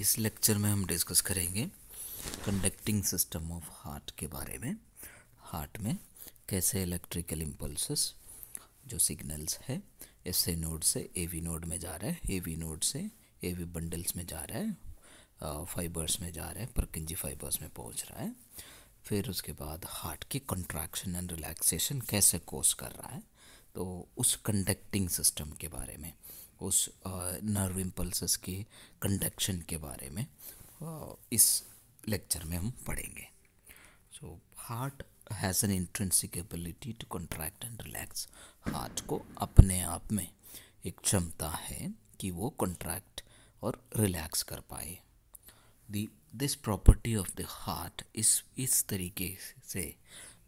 इस लेक्चर में हम डिस्कस करेंगे कंडक्टिंग सिस्टम ऑफ हार्ट के बारे में हार्ट में कैसे इलेक्ट्रिकल इम्पल्स जो सिग्नल्स है एस ए नोड से ए वी नोड में जा रहा है ए वी नोड से ए वी बंडल्स में जा रहा है फाइबर्स में जा रहा है परकिंजी फाइबर्स में पहुंच रहा है फिर उसके बाद हार्ट की कंट्रैक्शन एंड रिलैक्सेशन कैसे कोस कर रहा है तो उस कंडक्टिंग सिस्टम के बारे में उस नर्व इम्पल्स के कंडक्शन के बारे में इस लेक्चर में हम पढ़ेंगे so heart has an intrinsic ability to contract and relax heart को अपने आप में एक क्षमता है कि वो कंट्रैक्ट और रिलैक्स कर पाए the this property of the heart इस इस तरीके से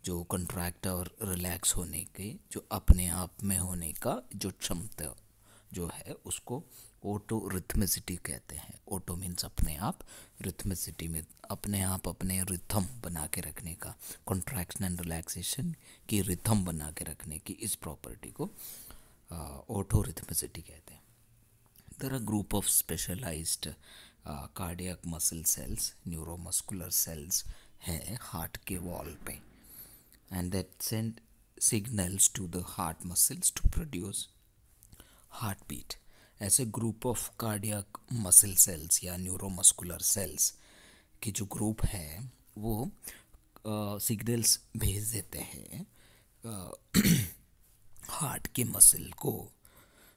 जो कंट्रैक्ट और रिलैक्स होने के जो अपने आप में होने का जो क्षमता जो है उसको ऑटो रिथमिसिटी कहते हैं ऑटो मीन्स अपने आप रिथमिसिटी में अपने आप अपने रिथम बना के रखने का कॉन्ट्रैक्शन एंड रिलैक्सेशन की रिथम बना के रखने की इस प्रॉपर्टी को ऑटो रिथमिसिटी कहते हैं there are group of specialize cardiac muscle cells neuromuscular cells है हार्ट के वॉल पे and that send signals to the heart muscles to produce heart beat ऐसे group of cardiac muscle cells या neuromuscular cells के जो group है वो signals भेज देते हैं हार्ट के मसल को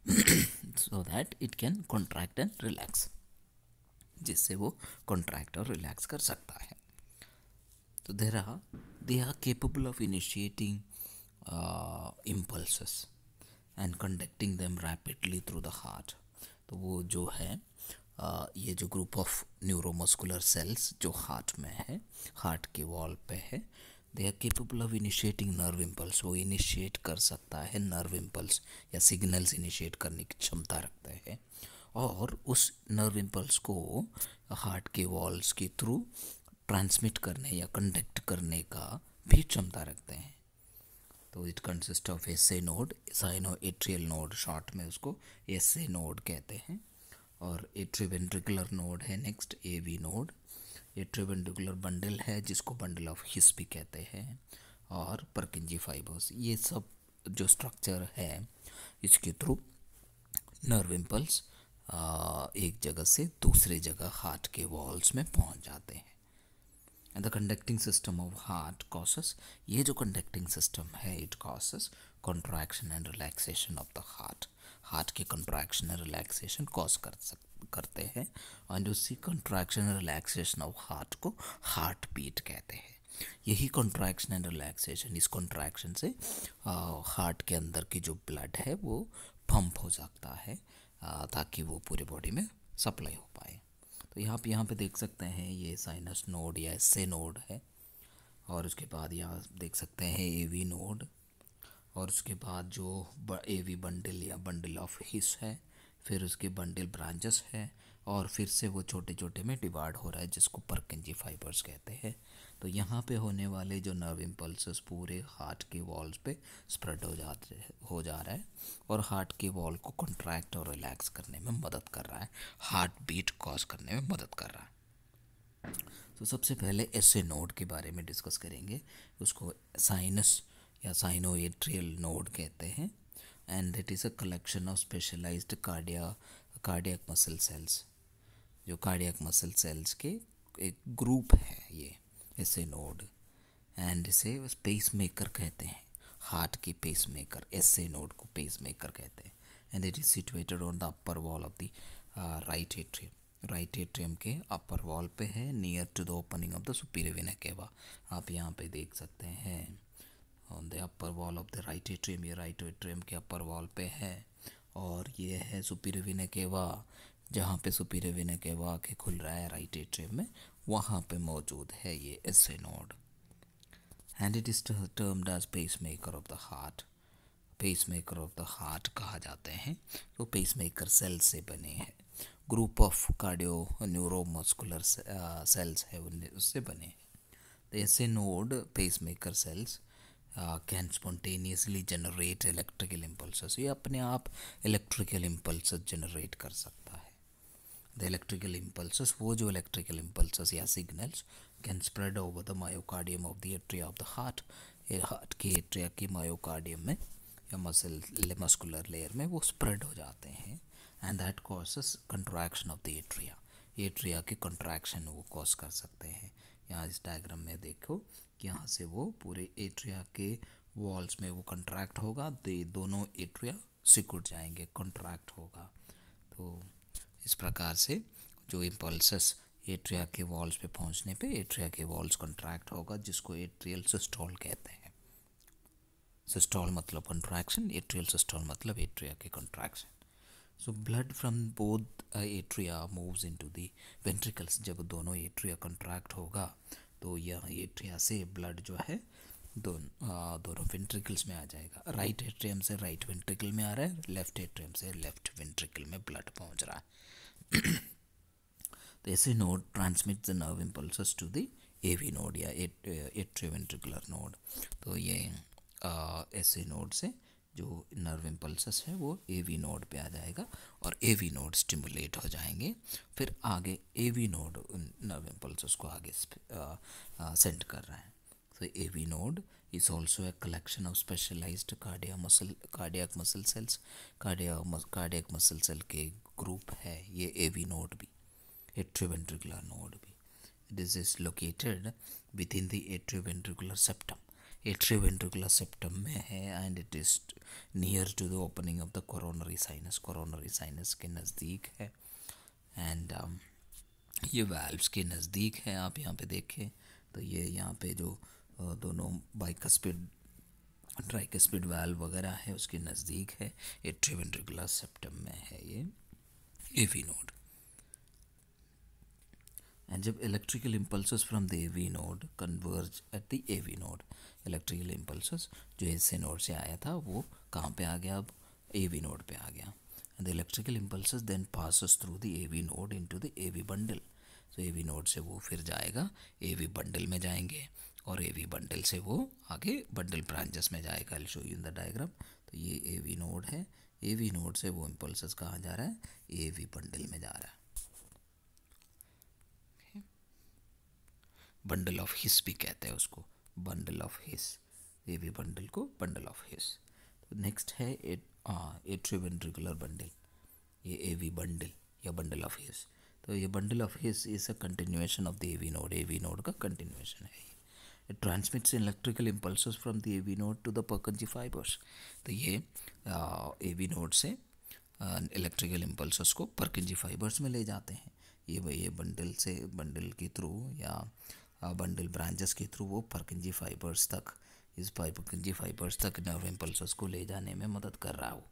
so that it can contract and relax जिससे वो कॉन्ट्रैक्ट और रिलैक्स कर सकता है तो there are they are capable of initiating impulse and conducting them rapidly through the heart तो वो जो है ये जो ग्रुप ऑफ न्यूरोमस्कुलर सेल्स जो हार्ट में है हार्ट के वॉल पे है they are capable of initiating nerve impulse वो इनिशिएट कर सकता है नर्व इम्पल्स या सिग्नल्स इनिशिएट करने की क्षमता रखते हैं और उस नर्व इम्पल्स को हार्ट के वॉल्स के थ्रू ट्रांसमिट करने या कंडक्ट करने का भी क्षमता रखते हैं तो it consist of S A node sino atrial node short में उसको एस ए नोड कहते हैं और एट्रीवेंट्रिकुलर नोड है next A V node atrioventricular bundle है जिसको बंडल ऑफ हिस भी कहते हैं और परकिंजी फाइबर्स ये सब जो स्ट्रक्चर है इसके थ्रू नर्व इम्पल्स एक जगह से दूसरे जगह हार्ट के वॉल्स में पहुंच जाते हैं and the conducting system of heart causes ये जो कंडक्टिंग सिस्टम है it causes contraction and relaxation of the heart heart के कंट्रैक्शन एंड रिलैक्सेशन कॉस कर सक करते हैं एंड उसी contraction and relaxation of heart को हार्ट बीट कहते हैं यही कॉन्ट्रैक्शन एंड रिलैक्सेशन इस कंट्रैक्शन से हार्ट के अंदर की जो ब्लड है वो पंप हो सकता है ताकि वो पूरे बॉडी में सप्लाई हो पाए तो यहाँ पे यहाँ पे देख सकते हैं ये साइनस नोड या एस नोड है और उसके बाद यहाँ देख सकते हैं ए वी नोड और उसके बाद जो ए वी बंडल या बंडल ऑफ हिस है फिर उसके बंडल ब्रांचेस है और फिर से वो छोटे छोटे में डिवाइड हो रहा है जिसको परकंजी फाइबर्स कहते हैं तो यहाँ पे होने वाले जो नर्व इम्पल्स पूरे हार्ट के वॉल्स पे स्प्रेड हो जाते हो जा रहा है और हार्ट के वॉल को कंट्रैक्ट और रिलैक्स करने में मदद कर रहा है हार्ट बीट कॉज करने में मदद कर रहा है तो सबसे पहले ऐसे नोड के बारे में डिस्कस करेंगे उसको साइनस या साइनोएट्रियल नोड कहते हैं and that is a collection of specialized cardia cardiac muscle cells जो कार्डियक मसल सेल्स के एक ग्रुप है ये ऐसे नोड एंड इसे पेस मेकर कहते हैं हार्ट की पेस मेकर ऐसे नोड को पेस मेकर कहते हैं and it is situated on the upper wall of the right atrium right atrium के अपर वॉल पे है near to the opening of the superior vena cava आप यहाँ पे देख सकते हैं on the upper wall of the right atrium ये राइट एट्रियम के अपर वॉल पे है और ये है सुपीरियर वेना केवा जहाँ पे सुपीरियर वेना केवा के खुल रहा है राइट एट्रियम में वहाँ पे मौजूद है ये S A node and it is termed as pacemaker of the heart pacemaker of the heart कहा जाते हैं तो पेस मेकर सेल से बने हैं group of cardio neuromuscular cells है उससे बने हैं तो S A node pacemaker cells can spontaneously generate electrical impulse ये अपने आप इलेक्ट्रिकल इम्पल्स जनरेट कर सकता है the electrical impulses वो जो electrical impulses या signals can spread over the myocardium of the atria of the heart heart के एट्रिया की मायोकार्डियम में या मसल मस्कुलर लेयर में वो स्प्रेड हो जाते हैं and that causes contraction of the atria atria के कंट्रैक्शन वो कॉज कर सकते हैं यहाँ इस डायग्राम में देखो कि यहाँ से वो पूरे एट्रिया के वॉल्स में वो कंट्रैक्ट होगा दे दोनों एट्रिया सिकुड़ जाएंगे कंट्रैक्ट होगा तो इस प्रकार से जो इम्पल्सस एट्रिया के वॉल्स पे पहुंचने पे एट्रिया के वॉल्स कंट्रैक्ट होगा जिसको एट्रियल सिस्टॉल कहते हैं सिस्टॉल मतलब कंट्रैक्शन एट्रियल सिस्टॉल मतलब एट्रिया के contraction so blood from both atria moves into the ventricles जब दोनों एट्रिया कंट्रैक्ट होगा तो यह एट्रिया से ब्लड जो है दोनों दोनों वेंट्रिकल्स में आ जाएगा राइट एट्रियम से राइट वेंट्रिकल में आ रहा है लेफ्ट एट्रियम से लेफ्ट वेंट्रिकल में ब्लड पहुंच रहा है तो S A node transmit the nerve impulse to the A V node या वेंट्रिकुलर नोड तो ये ऐसे नोड से जो नर्व इम्पल्स है वो ए वी नोड पे आ जाएगा और ए वी नोड स्टिमुलेट हो जाएंगे फिर आगे A V node nerve impulse को आगे सेंड कर रहा है So AV node is also a collection of specialized cardiac muscle cardiac muscle cells cardiac mus, cardiac muscle cell ke group hai ye AV node भी atrioventricular node bhi this is located within the atrioventricular septum atrioventricular septum mein hai and it is near to the opening of the coronary sinus coronary sinus ke नज़दीक hai and um, ये valves के नज़दीक हैं आप यहाँ पे देखें तो ये यहाँ पे जो दोनों बाइक का स्पीड ट्राई का स्पीड वाल वगैरह है उसके नज़दीक है ये रेगुलर सेप्टम में है ये ए वी नोड एंड जब electrical impulse from the A V node converge at the A V node electrical impulse जो एस नोड से आया था वो कहाँ पे आ गया अब ए वी नोड पे आ गया and electrical impulse then passes through the A V node into the A V bundle तो ए वी नोड से वो फिर जाएगा ए वी बंडल में जाएंगे और ए वी बंडल से वो आगे बंडल ब्रांचेस में जाएगा I show you in the diagram तो ये ए वी नोड है ए वी नोड से वो इम्पल्स कहाँ जा रहा है ए वी बंडल में जा रहा है बंडल ऑफ हिस भी कहते हैं उसको bundle of His A V bundle को बंडल ऑफ हिस तो नेक्स्ट है एट्री वेंट्रिकुलर बंडल ये ए वी बंडल या बंडल ऑफ हिस तो ये bundle of His is a continuation of the A V node A V node का continuation है It transmits electrical impulses from the AV node to the Purkinje fibers. तो ये A V node से electrical impulse को Purkinje fibres में ले जाते हैं ये ये बंडल से बंडल के थ्रू या बंडल ब्रांचेस के थ्रू वो परकिंजी फाइबर्स तक इस परकिंजी फाइबर्स तक नर्व इम्पल्स को ले जाने में मदद कर रहा हो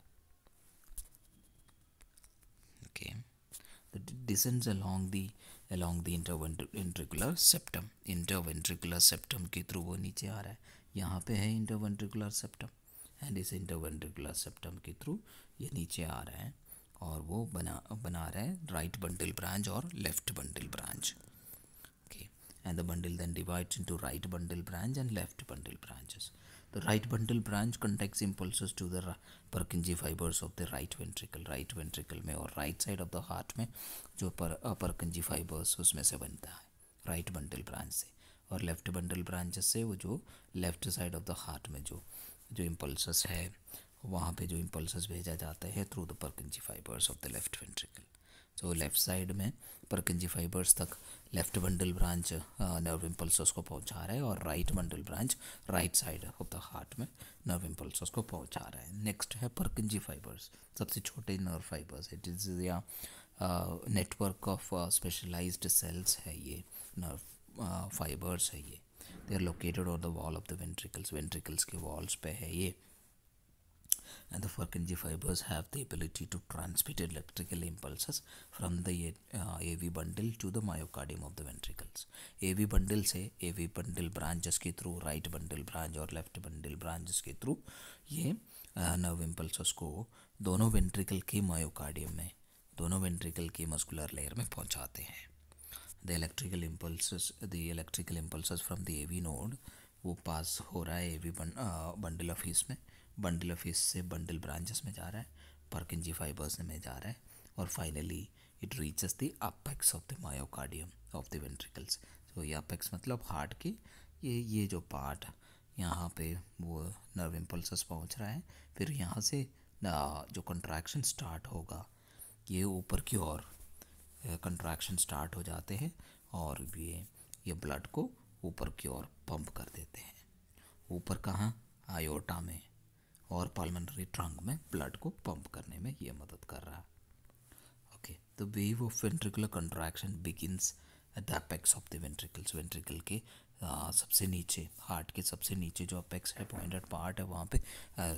okay this along the along the interventricular septum interventricular septum के थ्रू वो नीचे आ रहा है यहाँ पे है interventricular septum एंड इस interventricular septum के थ्रू ये नीचे आ रहा है और वो बना बना रहा है राइट बंडल ब्रांच और left bundle branch okay and the bundle then divides into right bundle branch and left bundle branches The right bundle branch conducts impulses to the Purkinje fibers of the right ventricle. Right ventricle में और right side of the heart में जो पर Purkinje fibers उसमें से बनता है right bundle branch से और left bundle branch से वो जो left side of the heart में जो जो impulses है वहाँ पे जो impulses भेजा जाते हैं through the Purkinje fibers of the left ventricle जो लेफ़्ट साइड में परकंजी फाइबर्स तक left bundle branch nerve impulses को पहुंचा रहा है और right bundle branch right side of the heart में नर्व इम्पल्सस को पहुंचा रहा है नेक्स्ट है परकिंजी फाइबर्स सबसे छोटे नर्व फाइबर्स इट इज़ या नेटवर्क ऑफ स्पेशलाइज्ड सेल्स है ये नर्व फाइबर्स uh, है ये they are located on the wall of the ventricles ventricles के वॉल्स पे है ये and the Purkinje fibers have the ability to transmit electrical impulses from the uh, AV bundle to the myocardium of the ventricles. AV bundle से AV bundle branches के through right bundle branch और left bundle branches के through ये nerve impulses को दोनों ventricle के myocardium में दोनों ventricle के muscular layer में पहुंचाते हैं the electrical impulses the electrical impulses from the AV node वो पास हो रहा है AV बंडल ऑफ में बंडल ऑफ से बंडल ब्रांचेस में जा रहा है परकिंजी फाइबर्स में जा रहा है और finally it reaches the apex of the myocardium of the ventricles तो ये अपेक्स मतलब हार्ट की ये ये जो पार्ट यहाँ पे वो नर्व इम्पल्स पहुँच रहा है फिर यहाँ से जो कंट्रैक्शन स्टार्ट होगा ये ऊपर की ओर कंट्रैक्शन स्टार्ट हो जाते हैं और ये ये ब्लड को ऊपर की ओर पंप कर देते हैं ऊपर कहाँ आयोटा में और पालमनरी ट्रंक में ब्लड को पंप करने में ये मदद कर रहा है okay the wave of ventricular contraction begins at the apex of the ventricles ventricle के आ, सबसे नीचे हार्ट के सबसे नीचे जो अपेक्स है पॉइंटेड पार्ट है वहाँ पे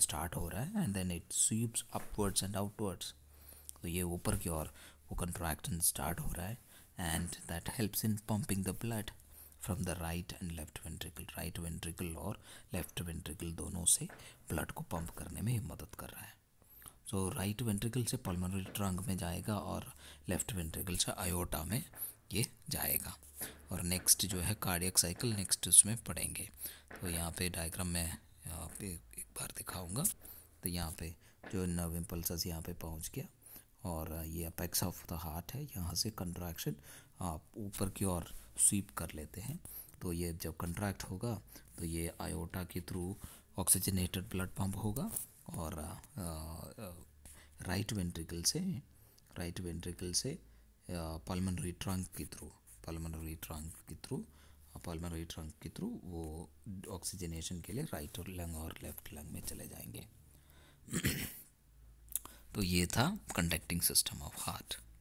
स्टार्ट हो रहा है and then it sweeps upwards and outwards तो ये ऊपर की ओर वो कंट्रैक्शन स्टार्ट हो रहा है and that helps in pumping the blood from the right and left ventricle right ventricle और लेफ्ट वेंट्रिकल दोनों से ब्लड को पंप करने में मदद कर रहा है सो राइट वेंट्रिकल से पल्मोनरी ट्रंक में जाएगा और लेफ्ट वेंट्रिकल से आयोटा में ये जाएगा और नेक्स्ट जो है कार्डियक साइकिल नेक्स्ट उसमें पढ़ेंगे तो यहाँ पे डायग्राम में यहाँ पे एक बार दिखाऊंगा तो यहाँ पे जो नर्व इम्पल्सस यहाँ पे पहुँच गया और ये अपेक्स ऑफ द हार्ट है यहाँ से कंट्रैक्शन आप ऊपर की ओर स्वीप कर लेते हैं तो ये जब कंट्रैक्ट होगा तो ये आयोटा के थ्रू ऑक्सीजनेटेड ब्लड पंप होगा और आ, आ, राइट वेंट्रिकल से राइट वेंट्रिकल से पल्मनरी ट्रंक के थ्रू पल्मनरी ट्रंक के थ्रू पल्मनरी ट्रंक के थ्रू वो ऑक्सीजनेशन के लिए राइट और लंग और लेफ्ट लंग में चले जाएंगे तो ये था कंडक्टिंग सिस्टम ऑफ हार्ट